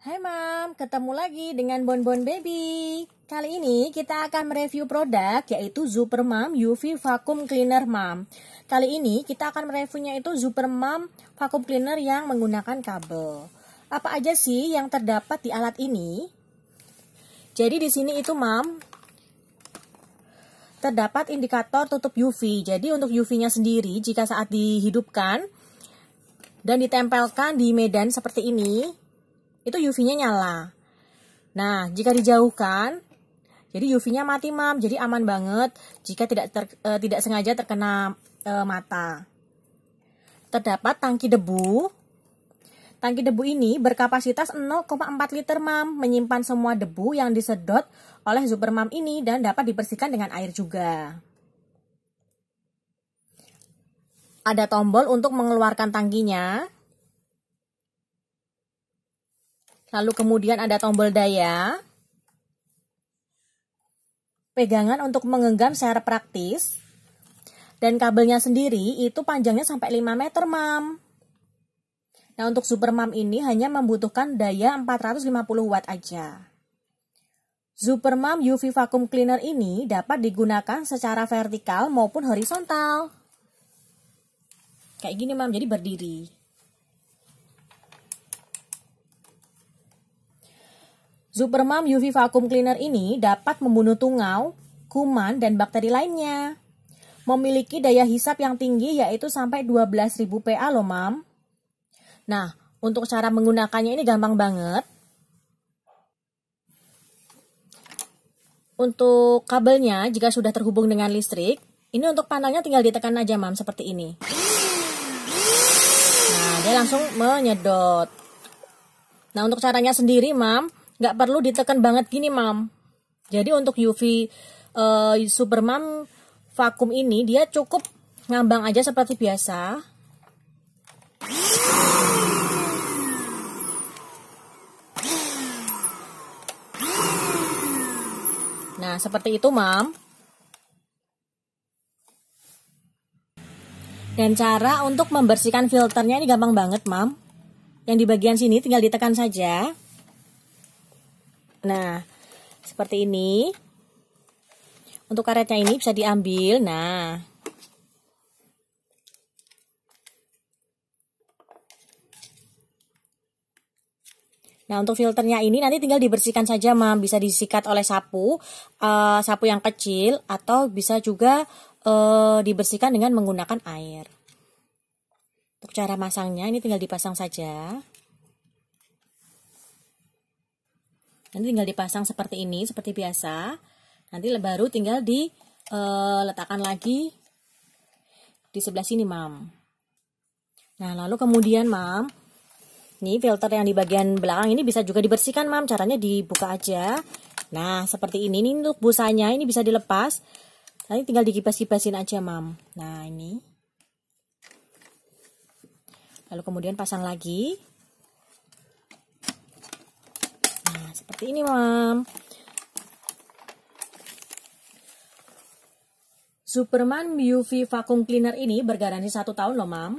Hai Mam, ketemu lagi dengan Bonbon Baby. Kali ini kita akan mereview produk yaitu Super Mom UV Vacuum Cleaner Mom. Kali ini kita akan mereviewnya itu Super Mom Vacuum Cleaner yang menggunakan kabel. Apa aja sih yang terdapat di alat ini? Jadi di sini itu Mam terdapat indikator tutup UV. Jadi untuk UV-nya sendiri jika saat dihidupkan dan ditempelkan di medan seperti ini, itu UV-nya nyala. Nah, jika dijauhkan, jadi UV-nya mati, Mam. Jadi aman banget jika tidak ter, e, tidak sengaja terkena e, mata. Terdapat tangki debu. Tangki debu ini berkapasitas 0,4 liter, Mam, menyimpan semua debu yang disedot oleh mam ini dan dapat dibersihkan dengan air juga. Ada tombol untuk mengeluarkan tangkinya. Lalu kemudian ada tombol daya. Pegangan untuk mengenggam secara praktis. Dan kabelnya sendiri itu panjangnya sampai 5 meter, Mam. Nah, untuk Super Mam ini hanya membutuhkan daya 450 watt aja. Super Mam UV Vacuum Cleaner ini dapat digunakan secara vertikal maupun horizontal. Kayak gini, Mam. Jadi berdiri. Supermam UV Vacuum Cleaner ini dapat membunuh tungau, kuman, dan bakteri lainnya. Memiliki daya hisap yang tinggi yaitu sampai 12.000 PA loh, Mam. Nah, untuk cara menggunakannya ini gampang banget. Untuk kabelnya, jika sudah terhubung dengan listrik, ini untuk panelnya tinggal ditekan aja, Mam, seperti ini. Nah, dia langsung menyedot. Nah, untuk caranya sendiri, Mam, nggak perlu ditekan banget gini mam jadi untuk UV uh, eh, Superman vakum ini dia cukup ngambang aja seperti biasa Nah, seperti itu, Mam. Dan cara untuk membersihkan filternya ini gampang banget, Mam. Yang di bagian sini tinggal ditekan saja. Nah, seperti ini. Untuk karetnya ini bisa diambil. Nah, Nah, untuk filternya ini nanti tinggal dibersihkan saja, Mam. Bisa disikat oleh sapu, uh, sapu yang kecil, atau bisa juga uh, dibersihkan dengan menggunakan air. Untuk cara masangnya, ini tinggal dipasang saja. Nanti tinggal dipasang seperti ini, seperti biasa. Nanti baru tinggal diletakkan eh, lagi di sebelah sini, Mam. Nah, lalu kemudian, Mam, ini filter yang di bagian belakang ini bisa juga dibersihkan, Mam. Caranya dibuka aja. Nah, seperti ini. Ini untuk busanya, ini bisa dilepas. Nanti tinggal dikipas-kipasin aja, Mam. Nah, ini. Lalu kemudian pasang lagi. Seperti ini, Mam. Superman UV Vacuum Cleaner ini bergaransi satu tahun loh, Mam.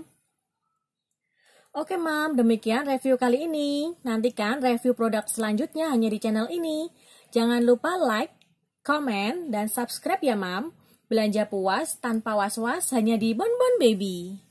Oke, Mam. Demikian review kali ini. Nantikan review produk selanjutnya hanya di channel ini. Jangan lupa like, comment, dan subscribe ya, Mam. Belanja puas tanpa was-was hanya di Bonbon Baby.